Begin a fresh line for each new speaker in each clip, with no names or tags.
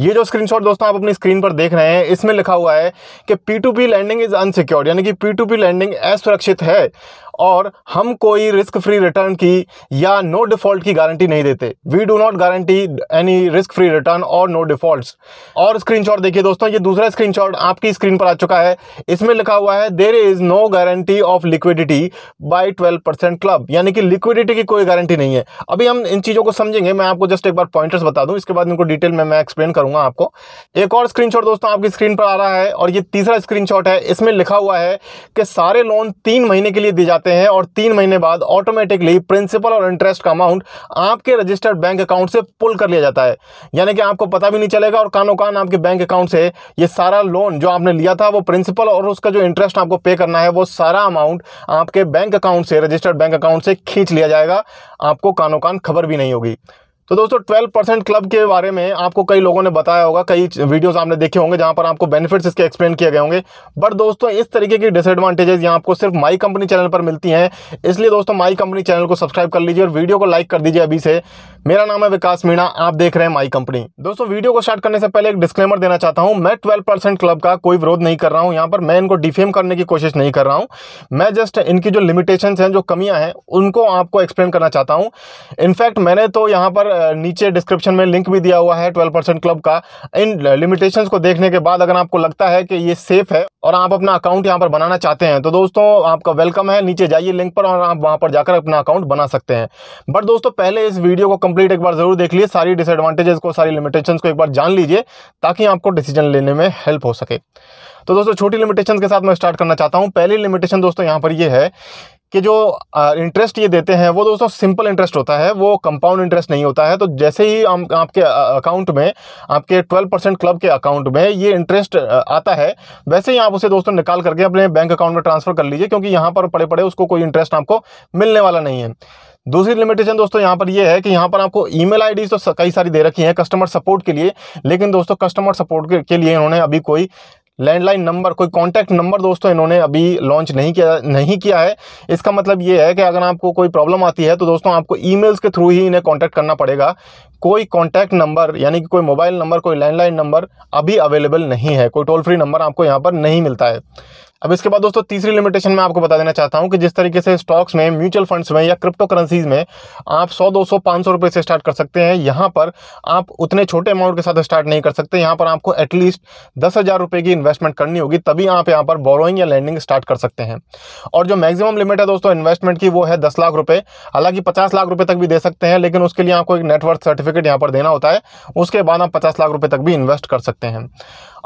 ये जो स्क्रीनशॉट दोस्तों आप अपनी स्क्रीन पर देख रहे हैं इसमें लिखा हुआ है कि P to P landing is unsecured यानी कि पी टू पी लैंडिंग असुरक्षित है और हम कोई रिस्क फ्री रिटर्न की या नो डिफॉल्ट की गारंटी नहीं देते we do not guarantee any risk free return और नो डिफॉल्ट और स्क्रीनशॉट देखिए दोस्तों ये दूसरा स्क्रीनशॉट आपकी स्क्रीन पर आ चुका है इसमें लिखा हुआ है there is no guarantee of liquidity by twelve percent club यानी कि लिक्विडिटी की कोई गारंटी नहीं है अभी हम इन चीज़ों को समझेंगे मैं आपको जस्ट एक बार पॉइंटर्स बता दूं इसके बाद इनको डिटेल में मैं एक्सप्लेन करूंगा आपको एक और स्क्रीनशॉट दोस्तों आपकी स्क्रीन पर आ रहा है और ये तीसरा स्क्रीन है इसमें लिखा हुआ है कि सारे लोन तीन महीने के लिए दिए जाते करते हैं और तीन महीने बाद ऑटोमेटिकली प्रिंसिपल और इंटरेस्ट का अमाउंट आपके रजिस्टर्ड बैंक अकाउंट से पुल कर लिया जाता है यानी कि आपको पता भी नहीं चलेगा और कानो कान आपके बैंक अकाउंट से ये सारा लोन जो आपने लिया था वो प्रिंसिपल और उसका जो इंटरेस्ट आपको पे करना है वो सारा अमाउंट आपके बैंक अकाउंट से रजिस्टर्ड बैंक अकाउंट से खींच लिया जाएगा आपको कानो कान खबर भी नहीं होगी तो दोस्तों 12 परसेंट क्लब के बारे में आपको कई लोगों ने बताया होगा कई वीडियोस आपने देखे होंगे जहां पर आपको बेनिफिट्स इसके एक्सप्लेन किए गए होंगे बट दोस्तों इस तरीके की डिसएडवांटेजेस यहां आपको सिर्फ माई कंपनी चैनल पर मिलती हैं इसलिए दोस्तों माई कंपनी चैनल को सब्सक्राइब कर लीजिए और वीडियो को लाइक कर दीजिए अभी से मेरा नाम है विकास मीणा आप देख रहे हैं माई कंपनी दोस्तों वीडियो को स्टार्ट करने से पहले एक डिस्क्लेमर देना चाहता हूं मैं ट्वेल्व परसेंट क्लब का कोई विरोध नहीं कर रहा हूं यहां पर मैं इनको डिफेम करने की कोशिश नहीं कर रहा हूं मैं जस्ट इनकी जो लिमिटेशन हैं जो कमियां हैं उनको आपको एक्सप्लेन करना चाहता हूं इनफैक्ट मैंने तो यहां पर नीचे डिस्क्रिप्शन में लिंक भी दिया हुआ है ट्वेल्व परसेंट क्लब का इन लिमिटेशन को देखने के बाद अगर आपको लगता है कि ये सेफ है और आप अपना अकाउंट यहाँ पर बनाना चाहते हैं तो दोस्तों आपका वेलकम है नीचे जाइए लिंक पर और आप वहाँ पर जाकर अपना अकाउंट बना सकते हैं बट दोस्तों पहले इस वीडियो को कम्प्लीट एक बार जरूर देख लीजिए सारी डिसएडवांटेजेस को सारी लिमिटेशन को एक बार जान लीजिए ताकि आपको डिसीजन लेने में हेल्प हो सके तो दोस्तों छोटी लिमिटेशन के साथ मैं स्टार्ट करना चाहता हूँ पहली लिमिटेशन दोस्तों यहाँ पर ये है कि जो इंटरेस्ट ये देते हैं वो दोस्तों सिंपल इंटरेस्ट होता है वो कंपाउंड इंटरेस्ट नहीं होता है तो जैसे ही आ, आपके अकाउंट में आपके 12 परसेंट क्लब के अकाउंट में ये इंटरेस्ट आता है वैसे ही आप उसे दोस्तों निकाल करके अपने बैंक अकाउंट में ट्रांसफ़र कर लीजिए क्योंकि यहाँ पर पड़े पड़े उसको कोई इंटरेस्ट आपको मिलने वाला नहीं है दूसरी लिमिटेशन दोस्तों यहाँ पर ये यह है कि यहाँ पर आपको ईमेल आईडीज तो कई सारी दे रखी हैं कस्टमर सपोर्ट के लिए लेकिन दोस्तों कस्टमर सपोर्ट के, के लिए उन्होंने अभी कोई लैंडलाइन नंबर कोई कॉन्टैक्ट नंबर दोस्तों इन्होंने अभी लॉन्च नहीं किया नहीं किया है इसका मतलब ये है कि अगर आपको कोई प्रॉब्लम आती है तो दोस्तों आपको ईमेल्स के थ्रू ही इन्हें कॉन्टैक्ट करना पड़ेगा कोई कॉन्टैक्ट नंबर यानी कि कोई मोबाइल नंबर कोई लैंडलाइन नंबर अभी अवेलेबल नहीं है कोई टोल फ्री नंबर आपको यहाँ पर नहीं मिलता है अब इसके बाद दोस्तों तीसरी लिमिटेशन मैं आपको बता देना चाहता हूं कि जिस तरीके से स्टॉक्स में म्यूचुअल फंड्स में या क्रिप्टो करेंसीज में आप 100 200 500 रुपए से स्टार्ट कर सकते हैं यहां पर आप उतने छोटे अमाउंट के साथ स्टार्ट नहीं कर सकते यहां पर आपको एटलीस्ट दस हज़ार रुपये की इन्वेस्टमेंट करनी होगी तभी आप यहाँ पर बोरोइंग या लैंडिंग स्टार्ट कर सकते हैं और जो मैक्सिमम लिमिट है दोस्तों इन्वेस्टमेंट की वो है दस लाख रुपये हालांकि पचास लाख रुपये तक भी दे सकते हैं लेकिन उसके लिए आपको एक नेटवर्क सर्टिफिकेट यहाँ पर देना होता है उसके बाद आप पचास लाख रुपये तक भी इन्वेस्ट कर सकते हैं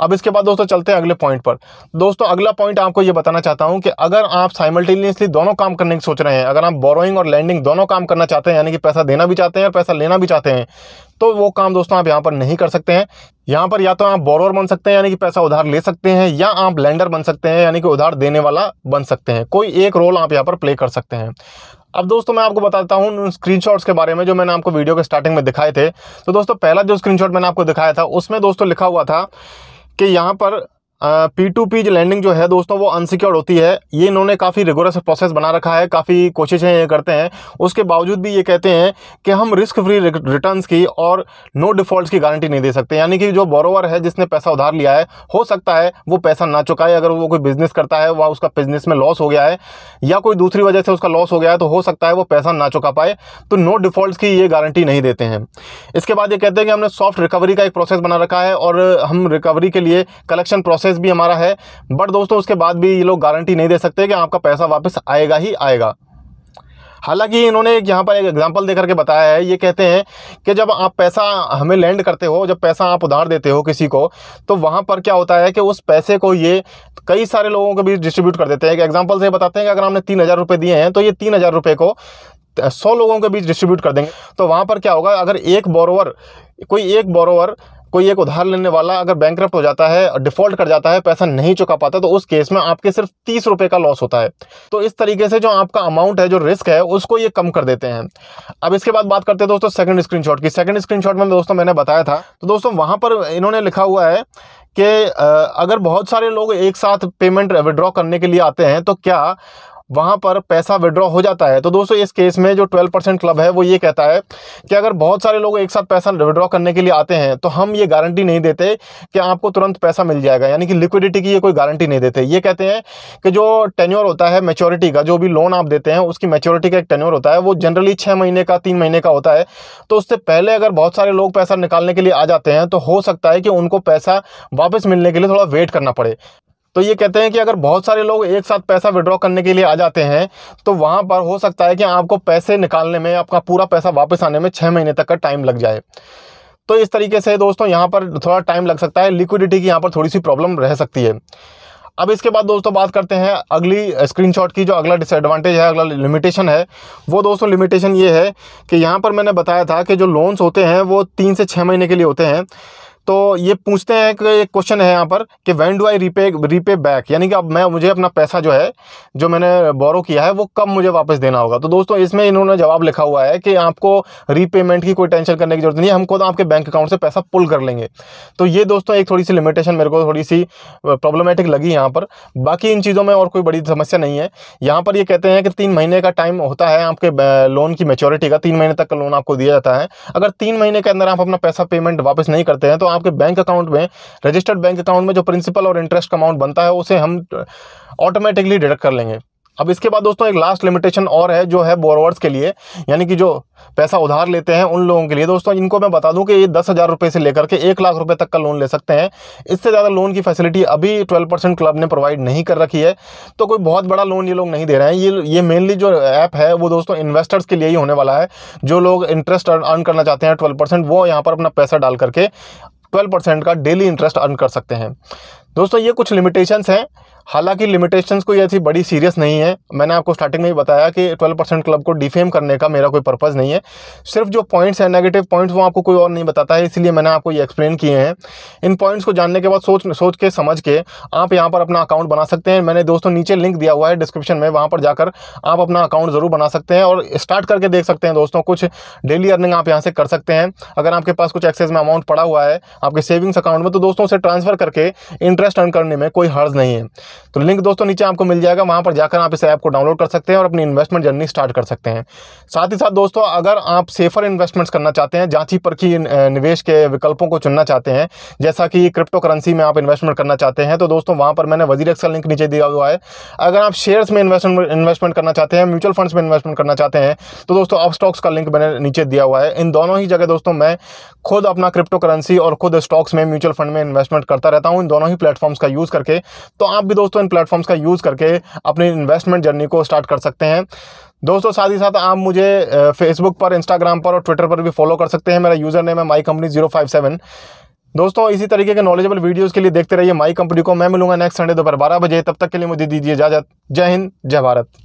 अब इसके बाद दोस्तों चलते हैं अगले पॉइंट पर दोस्तों अगला पॉइंट आपको ये बताना चाहता हूँ कि अगर आप साइमल्टेनियसली दोनों काम करने की सोच रहे हैं अगर आप बोरोइंग और लैंडिंग दोनों काम करना चाहते हैं यानी कि पैसा देना भी चाहते हैं और पैसा लेना भी चाहते हैं तो वो काम दोस्तों आप यहाँ पर नहीं कर सकते हैं यहाँ पर या तो आप बोरोअर बन सकते हैं यानी कि पैसा उधार ले सकते हैं या आप लैंडर बन सकते हैं यानी कि उधार देने वाला बन सकते हैं कोई एक रोल आप यहाँ पर प्ले कर सकते हैं अब दोस्तों मैं आपको बताता हूँ उन स्क्रीनशॉट्स के बारे में जो मैंने आपको वीडियो के स्टार्टिंग में दिखाए थे तो दोस्तों पहला जो स्क्रीनशॉट मैंने आपको दिखाया था उसमें दोस्तों लिखा हुआ था कि यहाँ पर पी टू पी लैंडिंग जो है दोस्तों वो अनसिक्योर्ड होती है ये इन्होंने काफ़ी रिगोरस प्रोसेस बना रखा है काफ़ी कोशिशें ये करते हैं उसके बावजूद भी ये कहते हैं कि हम रिस्क फ्री रिटर्न की और नो डिफ़ॉल्ट की गारंटी नहीं दे सकते यानी कि जो बोरोवर है जिसने पैसा उधार लिया है हो सकता है वो पैसा ना चुकाए अगर वो कोई बिज़नेस करता है वह उसका बिज़नेस में लॉस हो गया है या कोई दूसरी वजह से उसका लॉस हो गया है तो हो सकता है वो पैसा ना चुका पाए तो नो डिफ़ॉल्ट की ये गारंटी नहीं देते हैं इसके बाद ये कहते हैं कि हमने सॉफ्ट रिकवरी का एक प्रोसेस बना रखा है और हम रिकवरी के लिए कलेक्शन प्रोसेस एड्रेस भी हमारा है बट दोस्तों उसके बाद भी ये लोग गारंटी नहीं दे सकते कि आपका पैसा वापस आएगा ही आएगा हालांकि इन्होंने एक यहाँ पर एक एग्जांपल देकर के बताया है ये कहते हैं कि जब आप पैसा हमें लैंड करते हो जब पैसा आप उधार देते हो किसी को तो वहाँ पर क्या होता है कि उस पैसे को ये कई सारे लोगों के बीच डिस्ट्रीब्यूट कर देते हैं एक एग्जांपल से बताते हैं कि अगर हमने तीन हज़ार रुपये दिए हैं तो ये तीन हज़ार को सौ लोगों के बीच डिस्ट्रीब्यूट कर देंगे तो वहाँ पर क्या होगा अगर एक बोरोवर कोई एक बोरोवर कोई एक उधार लेने वाला अगर बैंक हो जाता है डिफॉल्ट कर जाता है पैसा नहीं चुका पाता तो उस केस में आपके सिर्फ तीस रुपए का लॉस होता है तो इस तरीके से जो आपका अमाउंट है जो रिस्क है उसको ये कम कर देते हैं अब इसके बाद बात करते हैं दोस्तों सेकंड स्क्रीन की सेकंड स्क्रीन में दोस्तों मैंने बताया था तो दोस्तों वहां पर इन्होंने लिखा हुआ है कि अगर बहुत सारे लोग एक साथ पेमेंट विड्रॉ करने के लिए आते हैं तो क्या वहाँ पर पैसा विड्रॉ हो जाता है तो दोस्तों इस केस में जो 12 परसेंट क्लब है वो ये कहता है कि अगर बहुत सारे लोग एक साथ पैसा विड्रॉ करने के लिए आते हैं तो हम ये गारंटी नहीं देते कि आपको तुरंत पैसा मिल जाएगा यानी कि लिक्विडिटी की ये कोई गारंटी नहीं देते ये कहते हैं कि जो टेन्योर होता है मेच्योरिटी का जो भी लोन आप देते हैं उसकी मेच्योरिटी का एक टेन्योर होता है वो जनरली छः महीने का तीन महीने का होता है तो उससे पहले अगर बहुत सारे लोग पैसा निकालने के लिए आ जाते हैं तो हो सकता है कि उनको पैसा वापस मिलने के लिए थोड़ा वेट करना पड़े तो ये कहते हैं कि अगर बहुत सारे लोग एक साथ पैसा विड्रॉ करने के लिए आ जाते हैं तो वहाँ पर हो सकता है कि आपको पैसे निकालने में आपका पूरा पैसा वापस आने में छः महीने तक का टाइम लग जाए तो इस तरीके से दोस्तों यहाँ पर थोड़ा टाइम लग सकता है लिक्विडिटी की यहाँ पर थोड़ी सी प्रॉब्लम रह सकती है अब इसके बाद दोस्तों बात करते हैं अगली स्क्रीनशॉट की जो अगला डिसएडवांटेज है अगला लिमिटेशन है वो दोस्तों लिमिटेशन ये है कि यहाँ पर मैंने बताया था कि जो लोन्स होते हैं वो तीन से छः महीने के लिए होते हैं तो ये पूछते हैं कि एक क्वेश्चन है यहाँ पर कि when do I repay repay back यानी कि अब मैं मुझे अपना पैसा जो है जो मैंने बोरो किया है वो कब मुझे वापस देना होगा तो दोस्तों इसमें इन्होंने जवाब लिखा हुआ है कि आपको रीपेमेंट की कोई टेंशन करने की जरूरत नहीं है हम खुद आपके बैंक अकाउंट से पैसा पुल कर लेंगे तो ये दोस्तों एक थोड़ी सी लिमिटेशन मेरे को थोड़ी सी प्रॉब्लमेटिक लगी यहाँ पर बाकी इन चीज़ों में और कोई बड़ी समस्या नहीं है यहाँ पर ये कहते हैं कि तीन महीने का टाइम होता है आपके लोन की मेचोरिटी का तीन महीने तक का लोन आपको दिया जाता है अगर तीन महीने के अंदर आप अपना पैसा पेमेंट वापस नहीं करते हैं तो आपके बैंक अकाउंट में रजिस्टर्ड बैंक अकाउंट में जो प्रिंसिपल और इंटरेस्ट का अमाउंट बनता है उसे हम ऑटोमेटिकली uh, डिडक्ट कर लेंगे अब इसके बाद दोस्तों एक लास्ट लिमिटेशन और है जो है बोरवर्स के लिए यानी कि जो पैसा उधार लेते हैं उन लोगों के लिए दोस्तों इनको मैं बता दूं कि ये दस हज़ार रुपये से लेकर के एक लाख रुपए तक का लोन ले सकते हैं इससे ज़्यादा लोन की फैसिलिटी अभी ट्वेल्व परसेंट क्लब ने प्रोवाइड नहीं कर रखी है तो कोई बहुत बड़ा लोन ये लोग नहीं दे रहे हैं ये ये मेनली जो ऐप है वो दोस्तों इन्वेस्टर्स के लिए ही होने वाला है जो लोग इंटरेस्ट अर्न करना चाहते हैं ट्वेल्व वो यहाँ पर अपना पैसा डाल करके ट्वेल्व परसेंट का डेली इंटरेस्ट अर्न कर सकते हैं दोस्तों ये कुछ लिमिटेशंस हैं हालांकि लिमिटेशंस कोई ऐसी बड़ी सीरियस नहीं है मैंने आपको स्टार्टिंग में ही बताया कि 12 परसेंट क्लब को डिफेम करने का मेरा कोई पर्पज़ नहीं है सिर्फ जो पॉइंट्स हैं नेगेटिव पॉइंट्स वो आपको कोई और नहीं बताता है इसलिए मैंने आपको ये एक्सप्लेन किए हैं इन पॉइंट्स को जानने के बाद सोच सोच के समझ के आप यहाँ पर अपना अकाउंट बना सकते हैं मैंने दोस्तों नीचे लिंक दिया हुआ है डिस्क्रिप्शन में वहाँ पर जाकर आप अपना अकाउंट ज़रूर बना सकते हैं और स्टार्ट करके देख सकते हैं दोस्तों कुछ डेली अर्निंग आप यहाँ से कर सकते हैं अगर आपके पास कुछ एक्सेस में अमाउंट पड़ा हुआ है आपके सेविंग्स अकाउंट में तो दोस्तों उसे ट्रांसफ़र करके इंटरेस्ट अर्न करने में कोई हर्ज नहीं है तो लिंक दोस्तों नीचे आपको मिल जाएगा वहाँ पर जाकर आप इस ऐप को डाउनलोड कर सकते हैं और अपनी इन्वेस्टमेंट जर्नी स्टार्ट कर सकते हैं साथ ही साथ दोस्तों अगर आप सेफर इन्वेस्टमेंट्स करना चाहते हैं जांची पर निवेश के विकल्पों को चुनना चाहते हैं जैसा कि क्रिप्टो करेंसी में आप इन्वेस्टमेंट करना चाहते हैं तो दोस्तों वहाँ पर मैंने वजीर का लिंक नीचे दिया हुआ है अगर आप शेयर्स में इन्वेस्टमेंट करना चाहते हैं म्यूचुअल फंड्स में इन्वेस्टमेंट करना चाहते हैं तो दोस्तों आप स्टॉक्स का लिंक मैंने नीचे दिया हुआ है इन दोनों ही जगह दोस्तों मैं खुद अपना क्रिप्टो करेंसी और खुद स्टॉक्स में म्यूचुअल फंड में इन्वेस्टमेंट करता रहता हूँ इन दोनों ही प्लेटफॉर्म्स का यूज़ करके तो आप भी दोस्तों इन प्लेटफॉर्म्स का यूज़ करके अपनी इन्वेस्टमेंट जर्नी को स्टार्ट कर सकते हैं दोस्तों साथ ही साथ आप मुझे फेसबुक पर इंस्टाग्राम पर और ट्विटर पर भी फॉलो कर सकते हैं मेरा यूज़र नेम है my company zero five seven दोस्तों इसी तरीके के नॉलेजेबल वीडियोज़ के लिए देखते रहिए माई कंपनी को मैं मिलूंगा नेक्स्ट संडे दोपहर बारह बजे तब तक के लिए मुझे दीजिए इजाजत जय हिंद जय भारत